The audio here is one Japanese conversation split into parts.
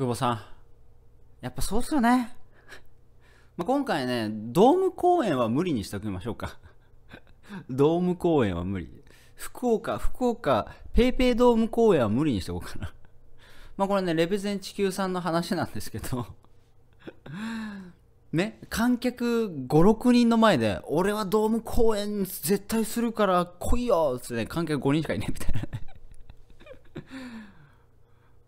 久保さん。やっぱそうっすよね。まあ、今回ね、ドーム公演は無理にしておきましょうか。ドーム公演は無理。福岡、福岡、paypay ドーム公演は無理にしておこうかな。まあこれね、レベゼン地球さんの話なんですけどね、観客5、6人の前で、俺はドーム公演絶対するから来いよっつって、ね、観客5人しかいないみたいな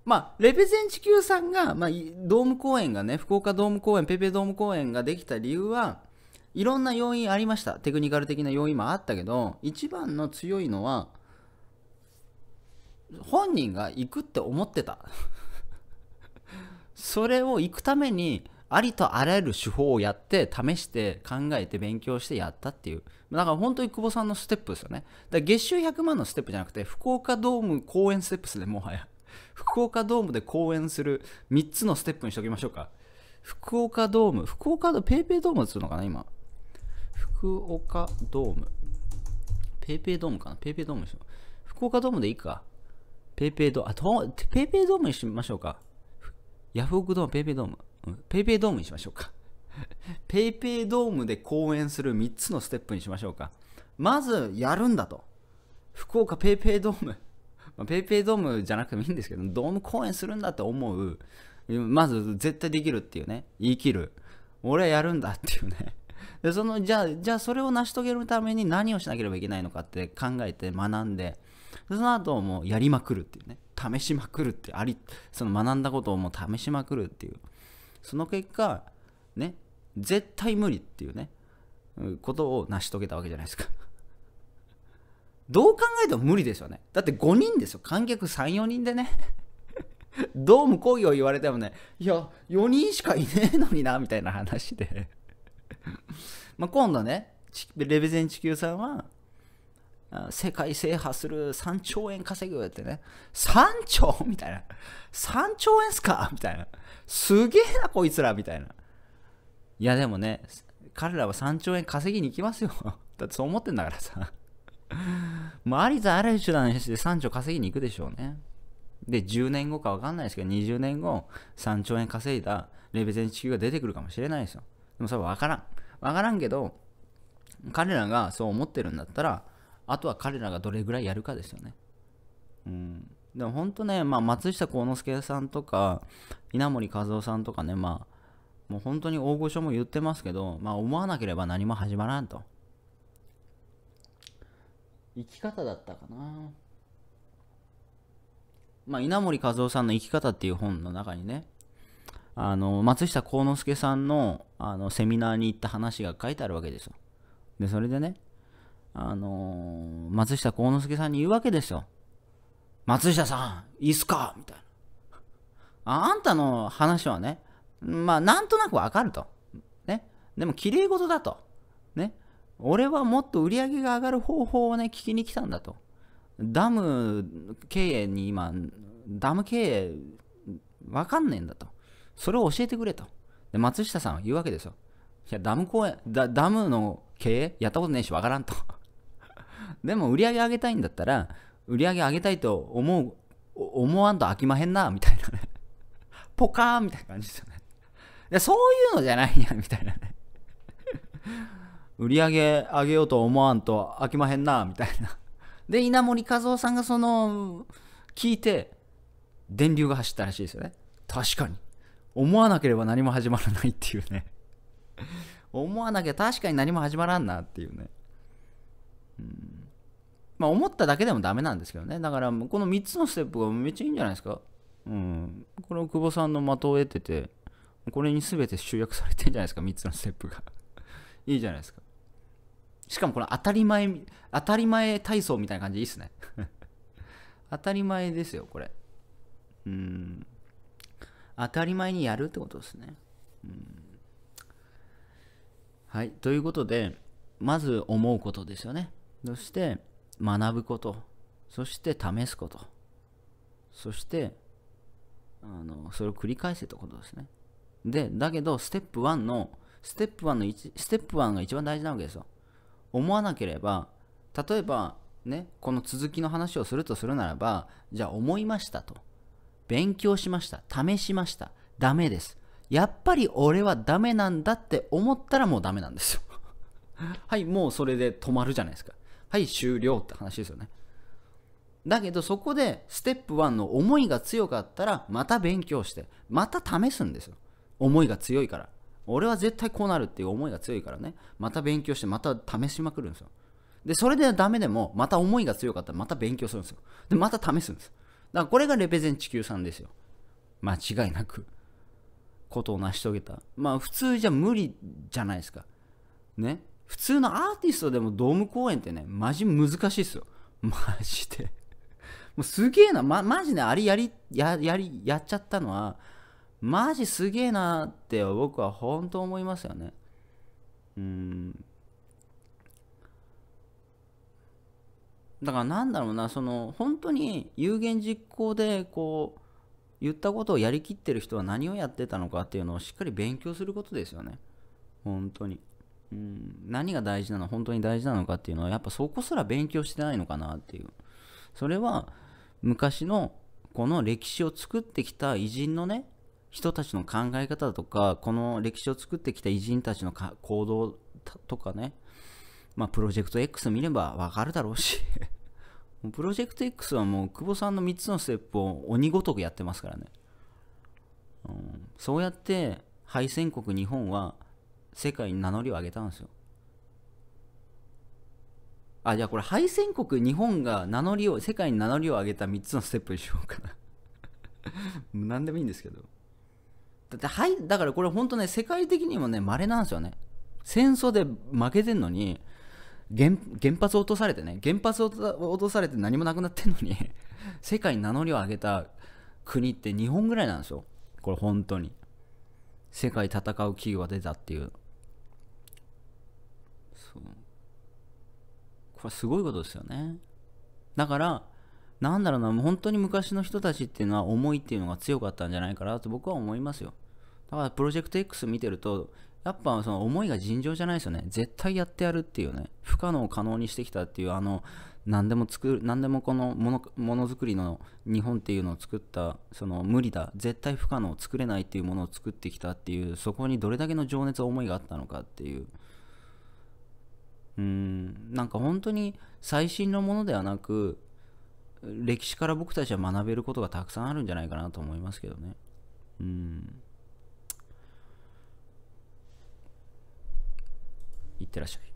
まあ、レペゼン地球さんが、まあ、ドーム公演がね、福岡ドーム公演、ペペドーム公演ができた理由は、いろんな要因ありました。テクニカル的な要因もあったけど、一番の強いのは、本人が行くって思ってた。それを行くために、ありとあらゆる手法をやって試して考えて勉強してやったっていうだから本当に久保さんのステップですよねだ月収100万のステップじゃなくて福岡ドーム公演ステップですねもはや福岡ドームで公演する3つのステップにしておきましょうか。福岡ドーム、福岡ドーム、ペイペイドームっるうのかな、今。福岡ドーム。ペイペイドームかなペイペイドームにしよう。福岡ドームでいいか。ペイペイドーム、あ、とペイペイドームにしましょうか。ヤフオクドーム、ペイペイドーム。うん、ペイペイドームにしましょうか。ペイペイドームで公演する3つのステップにしましょうか。まず、やるんだと。福岡ペイペイドームまあ、ペイペイドームじゃなくてもいいんですけど、ドーム公演するんだって思う。まず絶対できるっていうね。言い切る。俺はやるんだっていうね。で、その、じゃあ、じゃあそれを成し遂げるために何をしなければいけないのかって考えて学んで、その後もやりまくるっていうね。試しまくるってあり、その学んだことをもう試しまくるっていう。その結果、ね、絶対無理っていうね、ことを成し遂げたわけじゃないですか。どう考えても無理ですよね。だって5人ですよ。観客3、4人でね。ドーム講義を言われてもね、いや、4人しかいねえのにな、みたいな話で ま今度ね、レベゼン地球さんは、世界制覇する3兆円稼ぐってね、3兆みたいな。3兆円っすかみたいな。すげえな、こいつらみたいな。いや、でもね、彼らは3兆円稼ぎに行きますよ。だってそう思ってんだからさ。もうありとあらゆる手段にして3兆稼ぎに行くでしょうね。で、10年後か分かんないですけど、20年後、3兆円稼いだレベゼン地球が出てくるかもしれないですよ。でもそれは分からん。分からんけど、彼らがそう思ってるんだったら、あとは彼らがどれぐらいやるかですよね。うん。でも本当ね、まあ、松下幸之助さんとか、稲森和夫さんとかね、まあ、もう本当に大御所も言ってますけど、まあ、思わなければ何も始まらんと。生き方だったかなまあ稲森和夫さんの「生き方」っていう本の中にねあの松下幸之助さんのあのセミナーに行った話が書いてあるわけですよでそれでねあのー、松下幸之助さんに言うわけですよ松下さんいいっすかみたいなああんたの話はねまあなんとなくわかるとねでも綺麗事だとね俺はもっと売り上げが上がる方法をね、聞きに来たんだと。ダム経営に今、ダム経営、わかんねえんだと。それを教えてくれと。で、松下さんは言うわけですよ。いや、ダム公園、ダダムの経営やったことねえし、わからんと。でも、売り上げ上げたいんだったら、売り上げ上げたいと思う、思わんと飽きまへんな、みたいなね。ポカーンみたいな感じですよね。いや、そういうのじゃないやみたいなね。売り上げ上げようと思わんと飽きまへんなみたいな で稲森和夫さんがその聞いて電流が走ったらしいですよね確かに思わなければ何も始まらないっていうね 思わなきゃ確かに何も始まらんなっていうねうんまあ思っただけでもダメなんですけどねだからこの3つのステップがめっちゃいいんじゃないですかうんこの久保さんの的を得ててこれに全て集約されてんじゃないですか3つのステップが いいじゃないですかしかもこの当たり前、当たり前体操みたいな感じいいっすね 当たり前ですよ、これ。うん。当たり前にやるってことですね。うん。はい。ということで、まず思うことですよね。そして、学ぶこと。そして、試すこと。そして、あの、それを繰り返せってことですね。で、だけど、ステップ1の、ステップ1の1、ステップ1が一番大事なわけですよ。思わなければ例えばねこの続きの話をするとするならばじゃあ思いましたと勉強しました試しましたダメですやっぱり俺はダメなんだって思ったらもうダメなんですよ はいもうそれで止まるじゃないですかはい終了って話ですよねだけどそこでステップ1の思いが強かったらまた勉強してまた試すんですよ思いが強いから俺は絶対こうなるっていう思いが強いからねまた勉強してまた試しまくるんですよでそれでダメでもまた思いが強かったらまた勉強するんですよでまた試すんですだからこれがレペゼン地球さんですよ間違いなくことを成し遂げたまあ普通じゃ無理じゃないですかね普通のアーティストでもドーム公演ってねマジ難しいっすよマジでもうすげえな、ま、マジであれやりややりやっちゃったのはマジすげえなって僕は本当思いますよね。うん。だからなんだろうな、その本当に有言実行でこう言ったことをやりきってる人は何をやってたのかっていうのをしっかり勉強することですよね。本当に。うん、何が大事なの、本当に大事なのかっていうのはやっぱそこすら勉強してないのかなっていう。それは昔のこの歴史を作ってきた偉人のね人たちの考え方とかこの歴史を作ってきた偉人たちの行動とかね、まあ、プロジェクト X 見ればわかるだろうし プロジェクト X はもう久保さんの3つのステップを鬼ごとくやってますからね、うん、そうやって敗戦国日本は世界に名乗りを上げたんですよあじゃあこれ敗戦国日本が名乗りを世界に名乗りを上げた3つのステップにしようかな 何でもいいんですけどだはい、だからこれ本当ね、世界的にもね、稀なんですよね。戦争で負けてんのに、原原発落とされてね、原発落とされて何もなくなってんのに 世界に名乗りを上げた国って日本ぐらいなんですよ。これ本当に。世界戦う企業が出たっていう。そう。これすごいことですよね。だから、なんだろうな、もう本当に昔の人たちっていうのは思いっていうのが強かったんじゃないかなと僕は思いますよ。だからプロジェクト X 見てると、やっぱその思いが尋常じゃないですよね。絶対やってやるっていうね、不可能を可能にしてきたっていう、あの、何でも作る、何でもこのものづくりの日本っていうのを作った、その無理だ、絶対不可能、作れないっていうものを作ってきたっていう、そこにどれだけの情熱、思いがあったのかっていう。うん、なんか本当に最新のものではなく、歴史から僕たちは学べることがたくさんあるんじゃないかなと思いますけどね。うんいってらっしゃい。